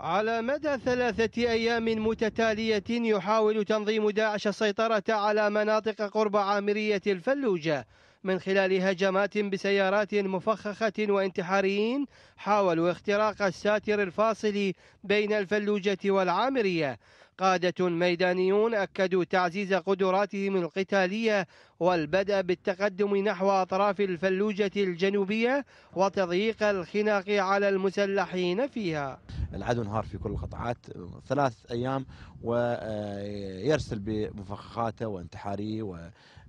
على مدى ثلاثة أيام متتالية يحاول تنظيم داعش السيطرة على مناطق قرب عامرية الفلوجة من خلال هجمات بسيارات مفخخة وانتحاريين حاولوا اختراق الساتر الفاصل بين الفلوجة والعامرية قادة ميدانيون أكدوا تعزيز قدراتهم القتالية والبدء بالتقدم نحو أطراف الفلوجة الجنوبية وتضييق الخناق على المسلحين فيها العدو نهار في كل القطاعات ثلاث ايام ويرسل بمفخخاته وانتحاريه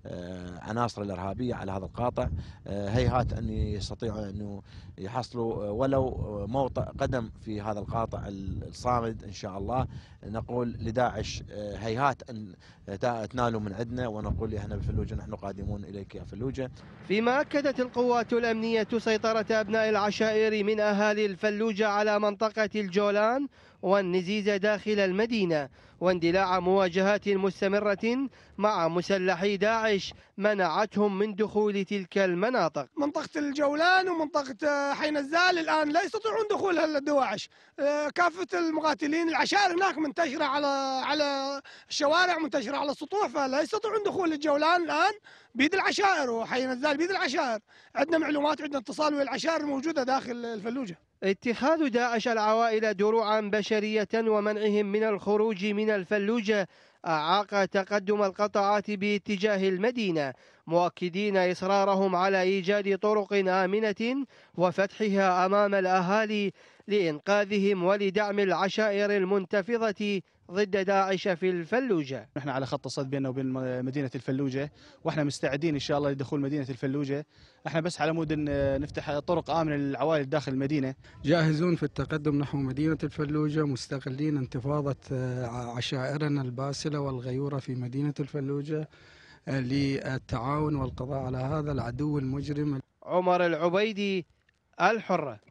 آه، عناصر الارهابيه على هذا القاطع آه، هيهات ان يستطيعوا انه يحصلوا آه، ولو موطئ قدم في هذا القاطع الصامد ان شاء الله نقول لداعش هيهات ان تنالوا من عندنا ونقول احنا بفلوجه نحن قادمون اليك يا فلوجه. فيما اكدت القوات الامنيه سيطره ابناء العشائر من اهالي الفلوجه على منطقه الجولان والنزيز داخل المدينة واندلاع مواجهات مستمرة مع مسلحي داعش منعتهم من دخول تلك المناطق منطقة الجولان ومنطقة آه، حين الزال الآن لا يستطيعون دخولها الدواعش آه، كافة المقاتلين العشائر هناك منتشرة على على الشوارع منتشرة على السطوح فلا يستطيعون دخول الجولان الآن بيد العشائر وحين الزال بيد العشائر عندنا معلومات عندنا اتصال ويا العشائر الموجودة داخل الفلوجة اتخاذ داعش العوائل دروعا بشرية ومنعهم من الخروج من الفلوجة أعاق تقدم القطعات باتجاه المدينة مؤكدين إصرارهم على إيجاد طرق آمنة وفتحها أمام الأهالي لإنقاذهم ولدعم العشائر المنتفضة ضد داعش في الفلوجة نحن على خط الصد بيننا وبين مدينة الفلوجة وإحنا مستعدين إن شاء الله لدخول مدينة الفلوجة إحنا بس على مود أن نفتح طرق آمنة للعوائل داخل المدينة جاهزون في التقدم نحو مدينة الفلوجة مستقلين انتفاضة عشائرنا الباسلة الفاشلة والغيورة في مدينة الفلوجة آه، للتعاون والقضاء على هذا العدو المجرم عمر العبيدي الحرة